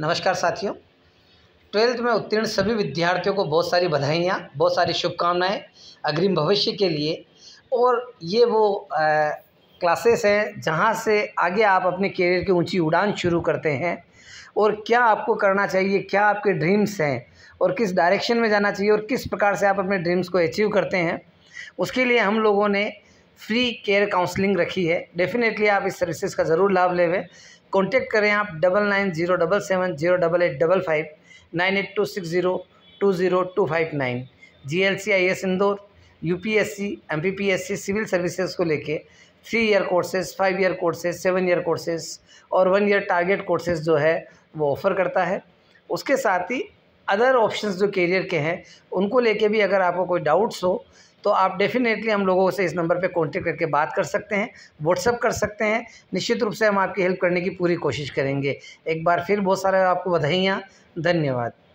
नमस्कार साथियों ट्वेल्थ में उत्तीर्ण सभी विद्यार्थियों को बहुत सारी बधाइयाँ बहुत सारी शुभकामनाएं अग्रिम भविष्य के लिए और ये वो क्लासेस हैं जहाँ से आगे आप अपने करियर की ऊंची उड़ान शुरू करते हैं और क्या आपको करना चाहिए क्या आपके ड्रीम्स हैं और किस डायरेक्शन में जाना चाहिए और किस प्रकार से आप अपने ड्रीम्स को अचीव करते हैं उसके लिए हम लोगों ने फ्री केयर काउंसलिंग रखी है डेफिनेटली आप इस सर्विसेज का ज़रूर लाभ लेवें कॉन्टेक्ट करें आप double nine zero double seven zero double eight double five nine eight two six zero two zero two five nine G L C I S Indore U P S C M P P S C civil services को लेके three year courses five year courses seven year courses और one year target courses जो है वो offer करता है उसके साथ ही अदर ऑप्शंस जो कैरियर के हैं उनको लेके भी अगर आपको कोई डाउट्स हो तो आप डेफिनेटली हम लोगों से इस नंबर पर कॉन्टेक्ट करके बात कर सकते हैं व्हाट्सअप कर सकते हैं निश्चित रूप से हम आपकी हेल्प करने की पूरी कोशिश करेंगे एक बार फिर बहुत सारा आपको बधाइयाँ धन्यवाद